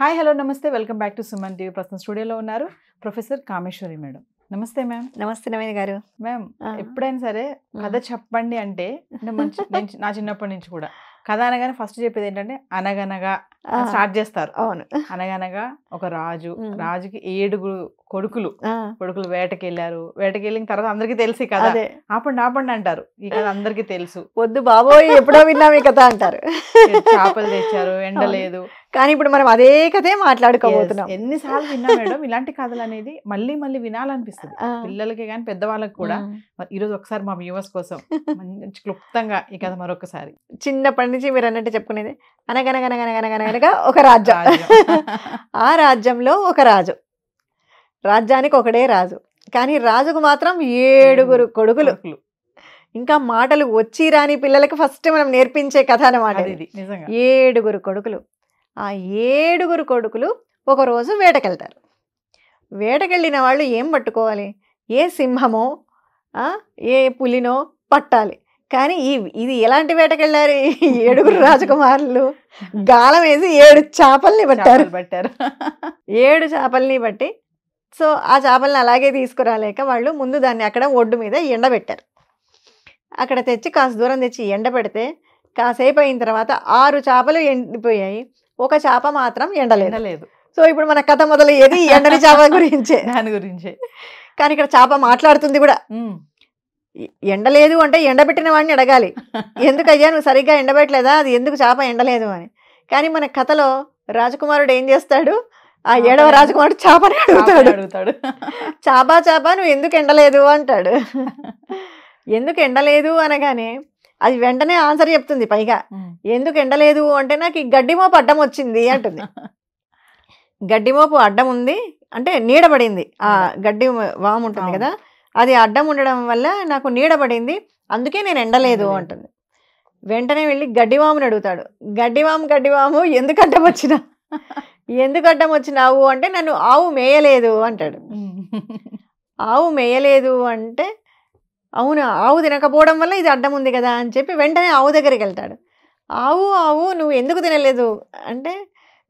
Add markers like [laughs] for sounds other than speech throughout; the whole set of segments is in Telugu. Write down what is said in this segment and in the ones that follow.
హాయ్ హలో నమస్తే welcome back to Suman TV ప్రస్తుతం స్టూడియోలో ఉన్నారు ప్రొఫెసర్ కామేశ్వరి మేడం నమస్తే మ్యామ్ నమస్తే నవీన్ గారు మ్యామ్ ఎప్పుడైనా సరే కథ చెప్పండి అంటే మంచి నా చిన్నప్పటి నుంచి కూడా కథ అనగానే ఫస్ట్ చెప్పేది ఏంటంటే అనగనగా స్టార్ట్ చేస్తారు అవును అనగనగా ఒక రాజు రాజుకి ఏడుగురు కొడుకులు కొడుకులు వేటకి వెళ్ళారు వేటకి వెళ్ళిన తర్వాత అందరికి తెలిసి కదా ఆపండి ఆపండి అంటారు ఈ కథ అందరికి తెలుసు వద్దు బాబోయ్ ఎప్పుడో విన్నాం ఈ కథ అంటారు చేపలు తెచ్చారు ఎండలేదు కానీ ఇప్పుడు మనం అదే కథే మాట్లాడుకోబోతున్నాం ఎన్నిసార్లు విన్నా మేడం ఇలాంటి కథలు అనేది మళ్ళీ మళ్ళీ వినాలనిపిస్తుంది పిల్లలకి కానీ పెద్దవాళ్ళకి కూడా మరి ఈరోజు ఒకసారి మా వ్యూవర్స్ కోసం మంచి క్లుప్తంగా ఈ కథ మరొకసారి చిన్నప్పటి నుంచి మీరు అన్నట్టు చెప్పుకునేది అనగనగనగనగనగనగనగా ఒక రాజ్యం [laughs] ఆ రాజ్యంలో ఒక రాజు రాజ్యానికి ఒకడే రాజు కానీ రాజుకు మాత్రం ఏడుగురు కొడుకులు ఇంకా మాటలు వచ్చి రాని పిల్లలకి ఫస్ట్ మనం నేర్పించే కథ అనమాట ఇది ఏడుగురు కొడుకులు ఆ ఏడుగురు కొడుకులు ఒకరోజు వేటకెళ్తారు వేటకెళ్ళిన వాళ్ళు ఏం పట్టుకోవాలి ఏ సింహమో ఏ పులినో పట్టాలి కానీ ఈ ఇది ఎలాంటి వేటకెళ్ళారు ఏడుగురు [laughs] రాజకుమారులు గాలం వేసి ఏడు చేపల్ని పట్టారు పట్టారు ఏడు చేపల్ని బట్టి సో ఆ చేపలను అలాగే తీసుకురాలేక వాళ్ళు ముందు దాన్ని అక్కడ ఒడ్డు మీద ఎండబెట్టారు అక్కడ తెచ్చి కాస్త దూరం తెచ్చి ఎండ పెడితే కాసేపు అయిన తర్వాత ఆరు చేపలు ఎండిపోయాయి ఒక చేప మాత్రం ఎండలేదు సో ఇప్పుడు మన కథ మొదలయ్యేది ఎండని చేప [laughs] గురించే దాని గురించే కానీ ఇక్కడ చేప మాట్లాడుతుంది కూడా ఎండలేదు అంటే ఎండబెట్టిన వాడిని అడగాలి [laughs] ఎందుకయ్యా నువ్వు సరిగ్గా ఎండబెట్టలేదా అది ఎందుకు చేప ఎండలేదు అని కానీ మన కథలో రాజకుమారుడు ఏం చేస్తాడు ఆ ఏడవ రాజకుమారుడు చాపని అడుగుతాడు అడుగుతాడు [laughs] చాపా చాపా నువ్వు ఎందుకు ఎండలేదు అంటాడు [laughs] ఎందుకు ఎండలేదు అనగానే అది వెంటనే ఆన్సర్ చెప్తుంది పైగా ఎందుకు ఎండలేదు అంటే నాకు ఈ గడ్డిమోపు అడ్డం వచ్చింది అంటుంది [laughs] గడ్డిమోపు అడ్డం ఉంది అంటే నీడబడింది ఆ గడ్డి వాము ఉంటుంది కదా అది అడ్డం ఉండడం వల్ల నాకు నీడబడింది అందుకే నేను ఎండలేదు అంటుంది వెంటనే వెళ్ళి గడ్డివాముని అడుగుతాడు గడ్డివాము గడ్డివాము అడ్డం వచ్చినా ఎందుకు అడ్డం వచ్చినావు అంటే నన్ను ఆవు మేయలేదు అంటాడు ఆవు మేయలేదు అంటే అవునా ఆవు తినకపోవడం వల్ల ఇది అడ్డం ఉంది కదా అని చెప్పి వెంటనే ఆవు దగ్గరికి వెళ్తాడు ఆవు ఆవు నువ్వు ఎందుకు తినలేదు అంటే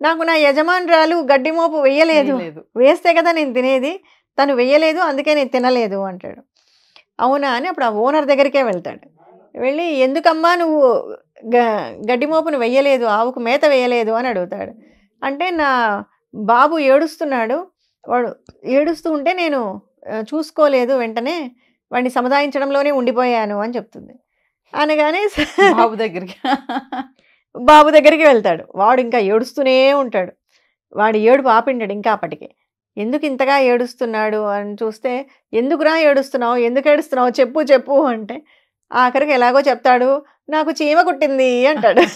నాకు నా యజమానురాలు గడ్డి మోపు వేయలేదు వేస్తే కదా నేను తినేది తను వేయలేదు అందుకే నేను తినలేదు అంటాడు అవునా అని అప్పుడు ఆ ఓనర్ దగ్గరికే వెళ్తాడు వెళ్ళి ఎందుకమ్మా నువ్వు గడ్డి మోపును వేయలేదు ఆవుకు మేత వేయలేదు అని అడుగుతాడు అంటే నా బాబు ఏడుస్తున్నాడు వాడు ఏడుస్తూ ఉంటే నేను చూసుకోలేదు వెంటనే వాడిని సముదాయించడంలోనే ఉండిపోయాను అని చెప్తుంది అనగానే బాబు దగ్గరికి బాబు దగ్గరికి వెళ్తాడు వాడు ఇంకా ఏడుస్తూనే ఉంటాడు వాడు ఏడుపు ఆపిండాడు ఇంకా అప్పటికే ఎందుకు ఇంతగా ఏడుస్తున్నాడు అని చూస్తే ఎందుకురా ఏడుస్తున్నావు ఎందుకు ఏడుస్తున్నావు చెప్పు చెప్పు అంటే ఆఖరికి ఎలాగో చెప్తాడు నాకు చీమ కుట్టింది అంటాడు [laughs]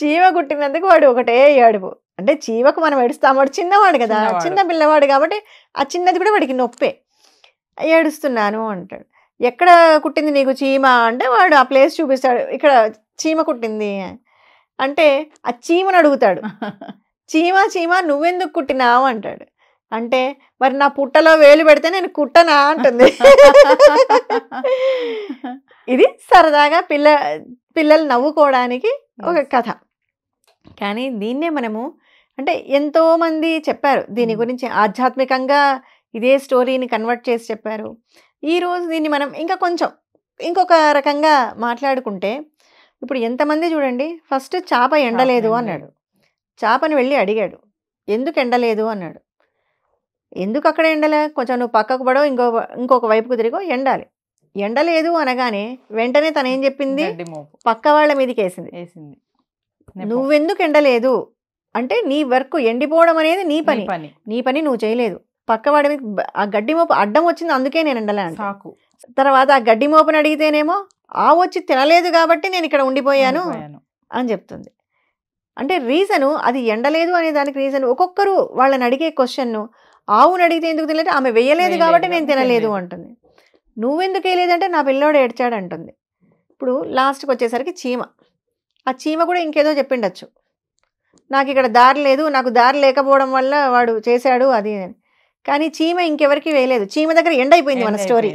చీమ కుట్టినందుకు వాడు ఒకటే ఏడుపు అంటే చీమకు మనం ఏడుస్తాం వాడు చిన్నవాడు కదా చిన్న పిల్లవాడు కాబట్టి ఆ చిన్నది కూడా వాడికి నొప్పే ఏడుస్తున్నాను అంటాడు ఎక్కడ కుట్టింది నీకు చీమ అంటే వాడు ఆ ప్లేస్ చూపిస్తాడు ఇక్కడ చీమ కుట్టింది అంటే ఆ చీమను అడుగుతాడు చీమ చీమ నువ్వెందుకు కుట్టినావు అంటాడు అంటే మరి నా పుట్టలో వేలు పెడితే నేను కుట్టనా అంటుంది ఇది సరదాగా పిల్ల పిల్లలు నవ్వుకోవడానికి ఒక కథ కానీ దీన్నే మనము అంటే ఎంతోమంది చెప్పారు దీని గురించి ఆధ్యాత్మికంగా ఇదే స్టోరీని కన్వర్ట్ చేసి చెప్పారు ఈరోజు దీన్ని మనం ఇంకా కొంచెం ఇంకొక రకంగా మాట్లాడుకుంటే ఇప్పుడు ఎంతమంది చూడండి ఫస్ట్ చేప ఎండలేదు అన్నాడు చేపను వెళ్ళి అడిగాడు ఎందుకు ఎండలేదు అన్నాడు ఎందుకు అక్కడ ఎండలే కొంచెం నువ్వు పక్కకు పడో ఇంకో ఇంకొక వైపుకు తిరిగో ఎండాలి ఎండలేదు అనగానే వెంటనే తను ఏం చెప్పింది పక్క వాళ్ళ మీదకి వేసింది వేసింది నువ్వెందుకు ఎండలేదు అంటే నీ వర్క్ ఎండిపోవడం అనేది నీ పని నీ పని నువ్వు చేయలేదు పక్కవాడి మీద ఆ గడ్డి మోపు అడ్డం వచ్చింది అందుకే నేను ఎండలే సాకు తర్వాత ఆ గడ్డి మోపుని అడిగితేనేమో ఆ వచ్చి తినలేదు కాబట్టి నేను ఇక్కడ ఉండిపోయాను అని చెప్తుంది అంటే రీజను అది ఎండలేదు అనే దానికి రీజన్ ఒక్కొక్కరు వాళ్ళని అడిగే క్వశ్చన్ను ఆవును అడిగితే ఎందుకు తినలేదు ఆమె వేయలేదు కాబట్టి నేను తినలేదు అంటుంది నువ్వెందుకు వేయలేదంటే నా పిల్లోడు ఏడ్చాడు అంటుంది ఇప్పుడు లాస్ట్కి వచ్చేసరికి చీమ ఆ చీమ కూడా ఇంకేదో చెప్పిండొచ్చు నాకు ఇక్కడ దారి లేదు నాకు దారి లేకపోవడం వల్ల వాడు చేశాడు అది కానీ చీమ ఇంకెవరికి వేయలేదు చీమ దగ్గర ఎండ్ అయిపోయింది మన స్టోరీ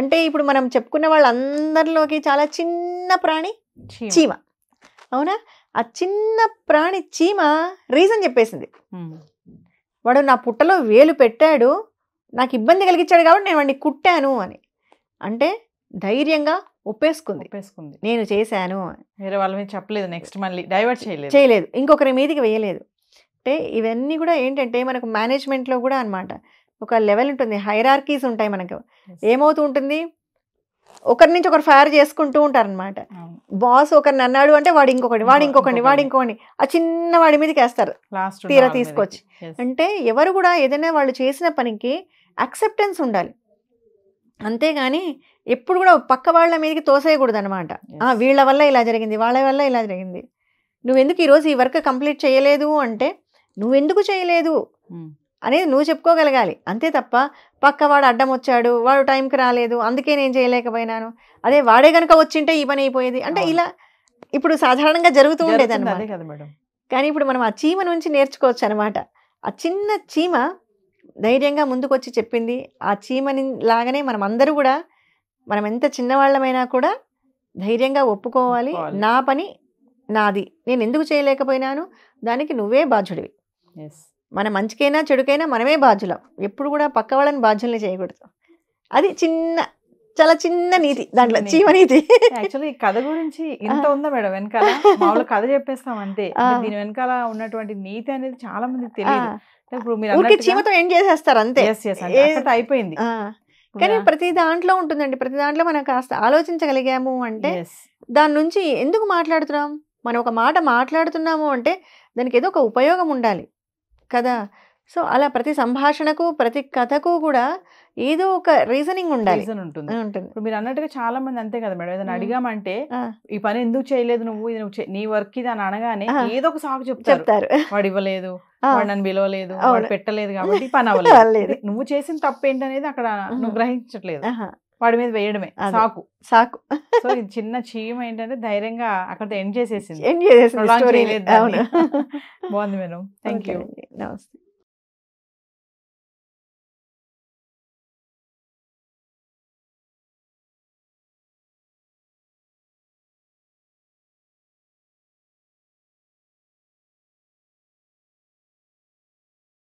అంటే ఇప్పుడు మనం చెప్పుకున్న వాళ్ళందరిలోకి చాలా చిన్న ప్రాణి చీమ అవునా ఆ చిన్న ప్రాణి చీమ రీజన్ చెప్పేసింది వాడు నా పుట్టలో వేలు పెట్టాడు నాకు ఇబ్బంది కలిగించాడు కాబట్టి నేను వాడిని కుట్టాను అని అంటే ధైర్యంగా ఒప్పేసుకుంది ఒప్పేసుకుంది నేను చేశాను వేరే వాళ్ళ మీద చెప్పలేదు నెక్స్ట్ మళ్ళీ డైవర్ట్ చేయలేదు చేయలేదు ఇంకొకరి మీదకి వేయలేదు అంటే ఇవన్నీ కూడా ఏంటంటే మనకు మేనేజ్మెంట్లో కూడా అనమాట ఒక లెవెల్ ఉంటుంది హైరార్కీస్ ఉంటాయి మనకు ఏమవుతూ ఉంటుంది ఒకరి నుంచి ఒకరు ఫైర్ చేసుకుంటూ ఉంటారనమాట బాస్ ఒకరిని అన్నాడు అంటే వాడు ఇంకొకటి వాడు ఇంకొకటి వాడు ఇంకొకటి ఆ చిన్న వాడి మీదకి వేస్తారు తీర తీసుకొచ్చి అంటే ఎవరు కూడా ఏదైనా వాళ్ళు చేసిన పనికి అక్సెప్టెన్స్ ఉండాలి అంతేగాని ఎప్పుడు కూడా పక్క వాళ్ళ మీదకి తోసేయకూడదు అనమాట వీళ్ళ వల్ల ఇలా జరిగింది వాళ్ళ వల్ల ఇలా జరిగింది నువ్వెందుకు ఈరోజు ఈ వర్క్ కంప్లీట్ చేయలేదు అంటే నువ్వెందుకు చేయలేదు hmm. అనేది నువ్వు చెప్పుకోగలగాలి అంతే తప్ప పక్క వాడు అడ్డం వచ్చాడు వాడు టైంకి రాలేదు అందుకే నేను చేయలేకపోయినాను అదే వాడే కనుక వచ్చింటే ఈ పని అయిపోయేది అంటే ఇలా ఇప్పుడు సాధారణంగా జరుగుతూ ఉండేది అనమాట కానీ ఇప్పుడు మనం ఆ చీమ నుంచి నేర్చుకోవచ్చు అనమాట ఆ చిన్న చీమ ధైర్యంగా ముందుకొచ్చి చెప్పింది ఆ చీమని లాగానే మనం అందరూ కూడా మనం ఎంత చిన్నవాళ్ళమైనా కూడా ధైర్యంగా ఒప్పుకోవాలి నా పని నాది నేను ఎందుకు చేయలేకపోయినాను దానికి నువ్వే బాధ్యుడివి మన మంచికైనా చెడుకైనా మనమే బాధ్యులం ఎప్పుడు కూడా పక్క వాళ్ళని బాధ్యుల్ని చేయకూడదు అది చిన్న చాలా చిన్న నీతి దాంట్లో జీవనీతి యాక్చువల్లీ కథ గురించి [laughs] ఇంత ఉందా మేడం వెనకాల మామూలు కథ చెప్పేస్తాం అంతే దీని వెనకాల ఉన్నటువంటి నీతి అనేది చాలా మంది తెలియదు ఇప్పుడు మీరు చీమతో ఎండ్ చేసేస్తారు అంతే అయిపోయింది కానీ ప్రతి దాంట్లో ఉంటుందండి ప్రతి దాంట్లో మనం కాస్త ఆలోచించగలిగాము అంటే దాని నుంచి ఎందుకు మాట్లాడుతున్నాం మనం ఒక మాట మాట్లాడుతున్నాము అంటే దానికి ఏదో ఒక ఉపయోగం ఉండాలి కదా సో అలా ప్రతి సంభాషణకు ప్రతి కథకు కూడా ఏదో ఒక రీజనింగ్ ఉండాలి రీజన్ ఉంటుంది ఇప్పుడు మీరు అన్నట్టుగా చాలా మంది అంతే కదా మేడం ఏదైనా అడిగామంటే ఈ పని ఎందుకు చేయలేదు నువ్వు ఇది నువ్వు నీ వర్క్ ఇది అని అనగానే ఏదో ఒక సాకు చెప్తారు చెప్తారు వాడు ఇవ్వలేదు వాడు నన్ను పిలవలేదు వాడు పెట్టలేదు [laughs] కాబట్టి పని అవ్వలేదు నువ్వు చేసిన తప్పు ఏంటనేది అక్కడ నువ్వు గ్రహించట్లేదు వాడి మీద వేయడమే సాకు సాకు సో ఇది చిన్న చీమ ఏంటంటే ధైర్యంగా అక్కడ ఎండ్ చేసేసింది ఎండ్ చేసేసింది [laughs] బాగుంది మేడం థ్యాంక్ యూ నమస్తే